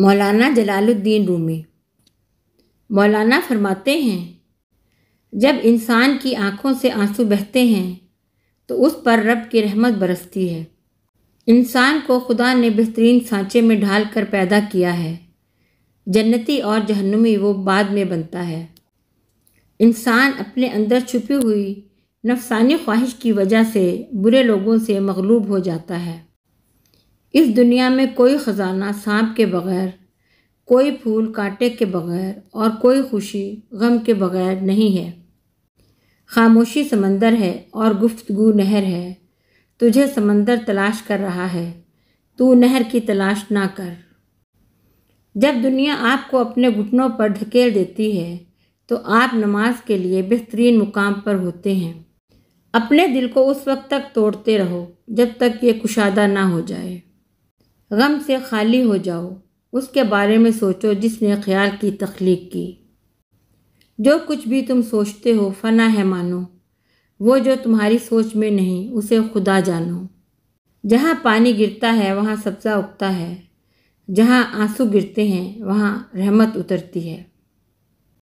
मौलाना जलालुद्दीन रूमी मौलाना फरमाते हैं जब इंसान की आंखों से आंसू बहते हैं तो उस पर रब की रहमत बरसती है इंसान को खुदा ने बेहतरीन सांचे में ढाल कर पैदा किया है जन्नती और जहन्नुमी वो बाद में बनता है इंसान अपने अंदर छुपी हुई नफसानी ख्वाहिश की वजह से बुरे लोगों से मगलूब हो जाता है इस दुनिया में कोई ख़जाना सांप के बगैर कोई फूल कांटे के बगैर और कोई खुशी गम के बगैर नहीं है खामोशी समंदर है और गुफ्तगु नहर है तुझे समंदर तलाश कर रहा है तू नहर की तलाश ना कर जब दुनिया आपको अपने घुटनों पर ढकेल देती है तो आप नमाज के लिए बेहतरीन मुकाम पर होते हैं अपने दिल को उस वक्त तक तोड़ते रहो जब तक ये कुशादा ना हो जाए गम से खाली हो जाओ उसके बारे में सोचो जिसने ख्याल की तख्लीक की जो कुछ भी तुम सोचते हो फना है मानो वो जो तुम्हारी सोच में नहीं उसे खुदा जानो जहाँ पानी गिरता है वहाँ सब्ज़ा उगता है जहाँ आंसू गिरते हैं वहाँ रहमत उतरती है